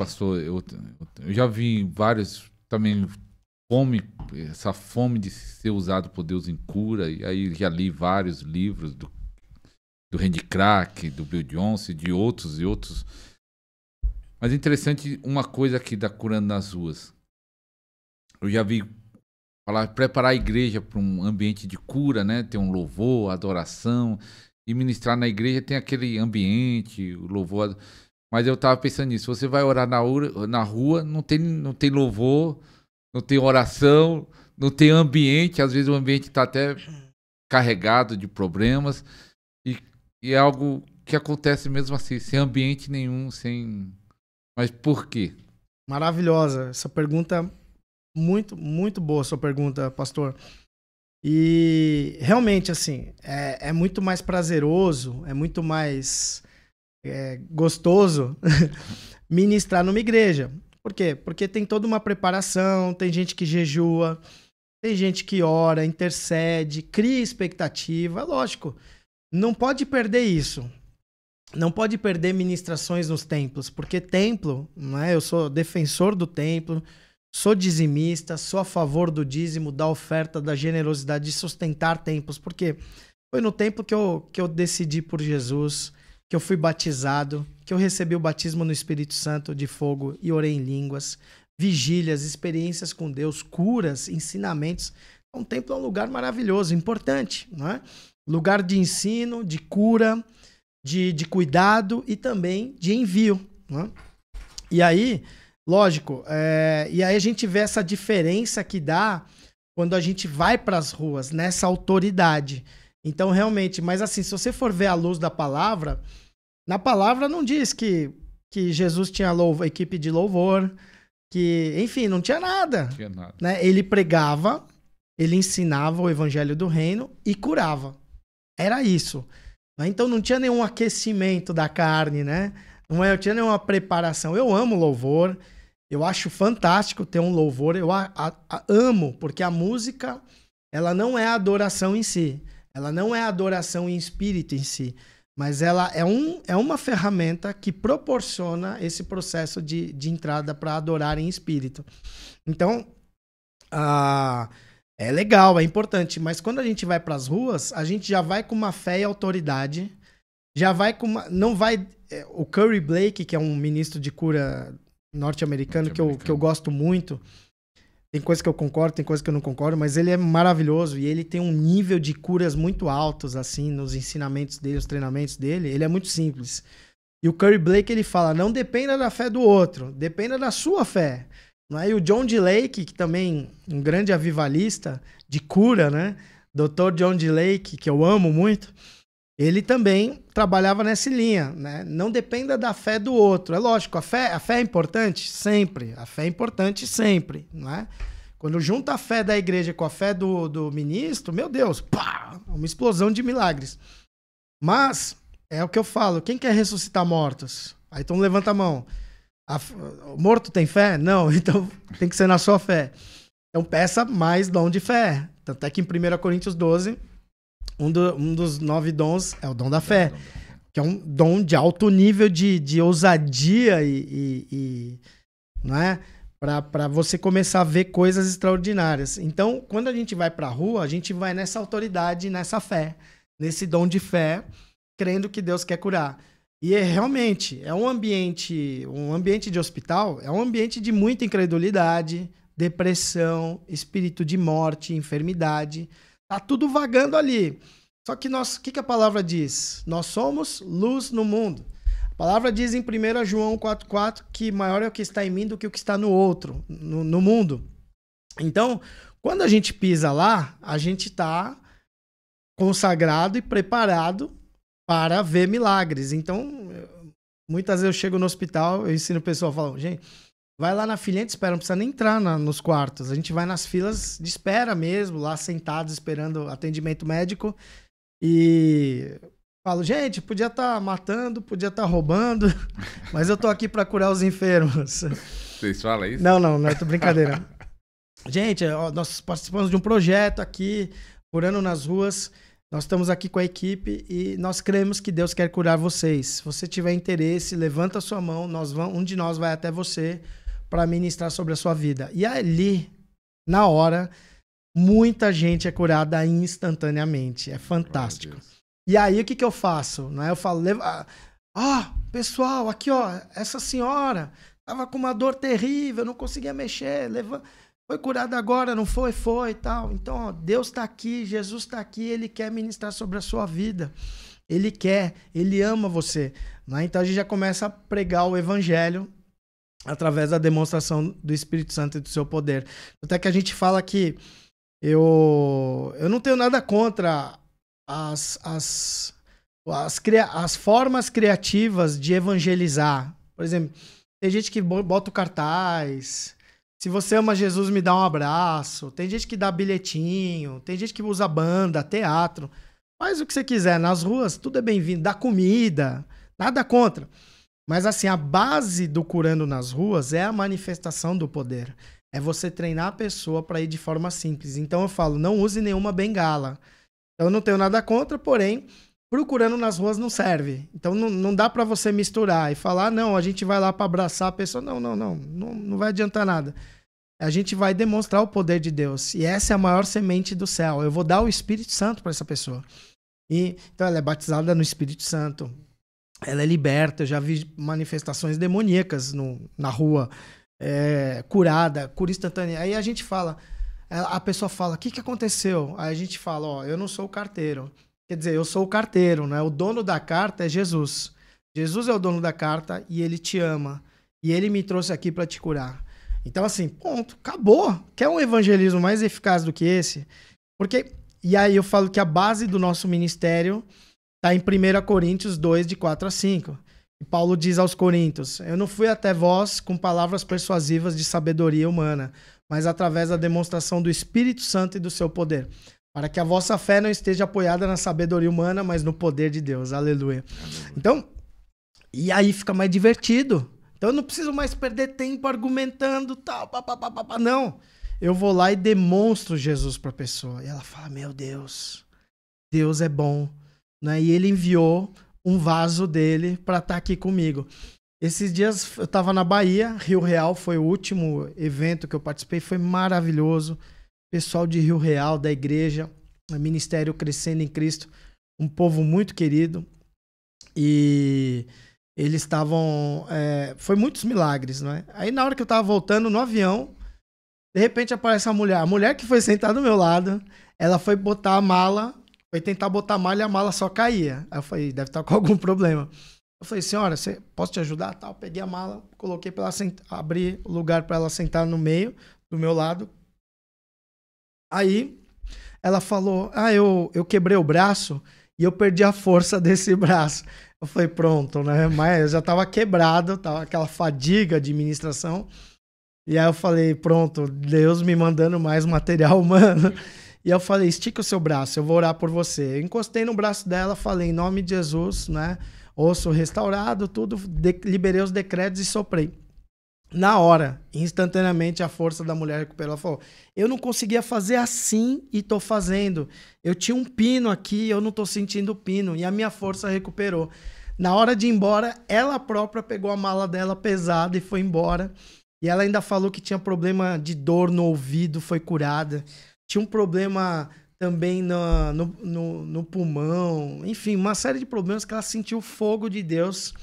passou. Eu, eu já vi vários também fome, essa fome de ser usado por Deus em cura. E aí já li vários livros do, do Randy Crack, do Bill Johnson, de outros e outros. Mas é interessante uma coisa aqui da Curando nas Ruas. Eu já vi falar preparar a igreja para um ambiente de cura, né? ter um louvor, adoração. E ministrar na igreja tem aquele ambiente, o louvor. Mas eu tava pensando nisso. Você vai orar na, na rua, não tem, não tem louvor, não tem oração, não tem ambiente. Às vezes o ambiente está até carregado de problemas. E, e é algo que acontece mesmo assim, sem ambiente nenhum, sem. Mas por quê? Maravilhosa. Essa pergunta, muito, muito boa sua pergunta, pastor. E realmente, assim, é, é muito mais prazeroso, é muito mais é, gostoso ministrar numa igreja. Por quê? Porque tem toda uma preparação, tem gente que jejua, tem gente que ora, intercede, cria expectativa. Lógico, não pode perder isso. Não pode perder ministrações nos templos, porque templo, né, eu sou defensor do templo, sou dizimista, sou a favor do dízimo, da oferta, da generosidade, de sustentar templos, porque foi no templo que eu, que eu decidi por Jesus que eu fui batizado, que eu recebi o batismo no Espírito Santo de fogo e orei em línguas, vigílias, experiências com Deus, curas, ensinamentos. Então, o templo é um lugar maravilhoso, importante, não é? Lugar de ensino, de cura, de, de cuidado e também de envio. Não é? E aí, lógico, é, e aí a gente vê essa diferença que dá quando a gente vai para as ruas, nessa autoridade. Então, realmente, mas assim, se você for ver a luz da palavra, na palavra não diz que, que Jesus tinha louvo, equipe de louvor, que, enfim, não tinha nada. Não tinha nada. Né? Ele pregava, ele ensinava o evangelho do reino e curava. Era isso. Né? Então não tinha nenhum aquecimento da carne, né? Não é, tinha nenhuma preparação. Eu amo louvor, eu acho fantástico ter um louvor, eu a, a, a, amo, porque a música, ela não é a adoração em si. Ela não é adoração em espírito em si, mas ela é, um, é uma ferramenta que proporciona esse processo de, de entrada para adorar em espírito. Então, ah, é legal, é importante, mas quando a gente vai para as ruas, a gente já vai com uma fé e autoridade, já vai com uma, não vai é, o Curry Blake, que é um ministro de cura norte-americano norte que, eu, que eu gosto muito, tem coisa que eu concordo, tem coisa que eu não concordo, mas ele é maravilhoso e ele tem um nível de curas muito altos, assim, nos ensinamentos dele, nos treinamentos dele. Ele é muito simples. E o Curry Blake, ele fala, não dependa da fé do outro, dependa da sua fé. Não é? E o John D. Lake, que também um grande avivalista de cura, né? Doutor John D. Lake, que eu amo muito, ele também trabalhava nessa linha, né? Não dependa da fé do outro. É lógico, a fé, a fé é importante sempre. A fé é importante sempre, né? Quando junta a fé da igreja com a fé do, do ministro, meu Deus, pá, uma explosão de milagres. Mas é o que eu falo, quem quer ressuscitar mortos? Aí então levanta a mão. A, o morto tem fé? Não, então tem que ser na sua fé. Então peça mais dom de fé. Tanto é que em 1 Coríntios 12, um, do, um dos nove dons é o dom da fé, que é um dom de alto nível de, de ousadia e, e, e não é? para você começar a ver coisas extraordinárias. Então, quando a gente vai para a rua, a gente vai nessa autoridade, nessa fé, nesse dom de fé, crendo que Deus quer curar. E é, realmente é um ambiente, um ambiente de hospital, é um ambiente de muita incredulidade, depressão, espírito de morte, enfermidade. Tá tudo vagando ali. Só que nós, o que, que a palavra diz? Nós somos luz no mundo. A palavra diz em 1 João 4,4 que maior é o que está em mim do que o que está no outro, no, no mundo. Então, quando a gente pisa lá, a gente está consagrado e preparado para ver milagres. Então, muitas vezes eu chego no hospital, eu ensino o pessoal, falar, gente, Vai lá na filinha de espera, não precisa nem entrar na, nos quartos. A gente vai nas filas de espera mesmo, lá sentados esperando atendimento médico. E falo, gente, podia estar tá matando, podia estar tá roubando, mas eu tô aqui para curar os enfermos. Vocês falam isso? Não, não, não é brincadeira. gente, nós participamos de um projeto aqui, curando nas ruas. Nós estamos aqui com a equipe e nós cremos que Deus quer curar vocês. Se você tiver interesse, levanta a sua mão, nós vamos, um de nós vai até você para ministrar sobre a sua vida. E ali, na hora, muita gente é curada instantaneamente. É fantástico. E aí o que, que eu faço? é Eu falo, leva... ah, pessoal, aqui ó, essa senhora tava com uma dor terrível, não conseguia mexer, leva... foi curada agora, não foi, foi, e tal. Então, ó, Deus está aqui, Jesus está aqui, Ele quer ministrar sobre a sua vida. Ele quer, Ele ama você. Né? Então a gente já começa a pregar o evangelho através da demonstração do Espírito Santo e do seu poder. Até que a gente fala que eu, eu não tenho nada contra as, as, as, as formas criativas de evangelizar. Por exemplo, tem gente que bota o cartaz. Se você ama Jesus, me dá um abraço. Tem gente que dá bilhetinho. Tem gente que usa banda, teatro. Faz o que você quiser. Nas ruas, tudo é bem-vindo. Dá comida. Nada contra. Mas assim, a base do curando nas ruas é a manifestação do poder. É você treinar a pessoa para ir de forma simples. Então eu falo, não use nenhuma bengala. eu não tenho nada contra, porém, procurando nas ruas não serve. Então não, não dá para você misturar e falar, não, a gente vai lá para abraçar a pessoa. Não, não, não, não, não vai adiantar nada. A gente vai demonstrar o poder de Deus. E essa é a maior semente do céu. Eu vou dar o Espírito Santo para essa pessoa. E, então ela é batizada no Espírito Santo, ela é liberta. Eu já vi manifestações demoníacas no, na rua, é, curada, cura instantânea. Aí a gente fala, a pessoa fala, o que, que aconteceu? Aí a gente fala, ó, eu não sou o carteiro. Quer dizer, eu sou o carteiro, né? O dono da carta é Jesus. Jesus é o dono da carta e ele te ama. E ele me trouxe aqui para te curar. Então, assim, ponto, acabou. Quer um evangelismo mais eficaz do que esse? Porque, e aí eu falo que a base do nosso ministério Está em 1 Coríntios 2, de 4 a 5. E Paulo diz aos Coríntios: Eu não fui até vós com palavras persuasivas de sabedoria humana, mas através da demonstração do Espírito Santo e do seu poder. Para que a vossa fé não esteja apoiada na sabedoria humana, mas no poder de Deus. Aleluia. Então, e aí fica mais divertido. Então eu não preciso mais perder tempo argumentando, tal, papapá, papá, não. Eu vou lá e demonstro Jesus para a pessoa. E ela fala: Meu Deus, Deus é bom né? E ele enviou um vaso dele para estar tá aqui comigo. Esses dias eu estava na Bahia, Rio Real foi o último evento que eu participei, foi maravilhoso. Pessoal de Rio Real, da igreja, Ministério Crescendo em Cristo, um povo muito querido. E eles estavam. É, foi muitos milagres, né? Aí na hora que eu estava voltando no avião, de repente aparece a mulher. A mulher que foi sentada do meu lado, ela foi botar a mala foi tentar botar malha e a mala só caía. Aí eu falei, deve estar tá com algum problema. Eu falei, senhora, você, posso te ajudar? Tal, peguei a mala, coloquei para ela sentar, abri lugar para ela sentar no meio, do meu lado. Aí ela falou, ah, eu, eu quebrei o braço e eu perdi a força desse braço. Eu falei, pronto, né? Mas eu já tava quebrado, tava aquela fadiga de administração. E aí eu falei, pronto, Deus me mandando mais material humano. E eu falei: estica o seu braço, eu vou orar por você. Eu encostei no braço dela, falei: em nome de Jesus, né? Osso restaurado, tudo, de, liberei os decretos e soprei. Na hora, instantaneamente, a força da mulher recuperou. Ela falou: Eu não conseguia fazer assim e tô fazendo. Eu tinha um pino aqui, eu não tô sentindo o pino. E a minha força recuperou. Na hora de ir embora, ela própria pegou a mala dela pesada e foi embora. E ela ainda falou que tinha problema de dor no ouvido, foi curada tinha um problema também no, no, no, no pulmão, enfim, uma série de problemas que ela sentiu o fogo de Deus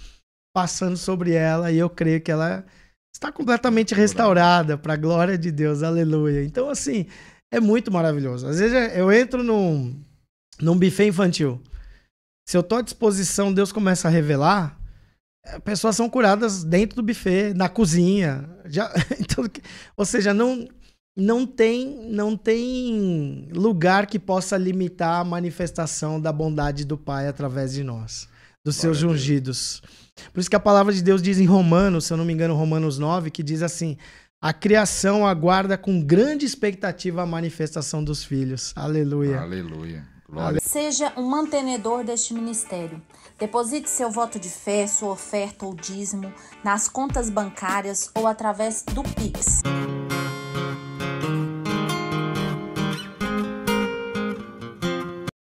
passando sobre ela e eu creio que ela está completamente restaurada para a glória de Deus, aleluia. Então, assim, é muito maravilhoso. Às vezes é, eu entro num, num buffet infantil. Se eu estou à disposição, Deus começa a revelar. É, pessoas são curadas dentro do buffet, na cozinha. Já, então, ou seja, não, não tem, não tem lugar que possa limitar a manifestação da bondade do Pai através de nós, dos Glória seus ungidos. Por isso que a palavra de Deus diz em Romanos, se eu não me engano, Romanos 9, que diz assim: a criação aguarda com grande expectativa a manifestação dos filhos. Aleluia. Aleluia. Glória. Seja um mantenedor deste ministério. Deposite seu voto de fé, sua oferta ou dízimo nas contas bancárias ou através do Pix.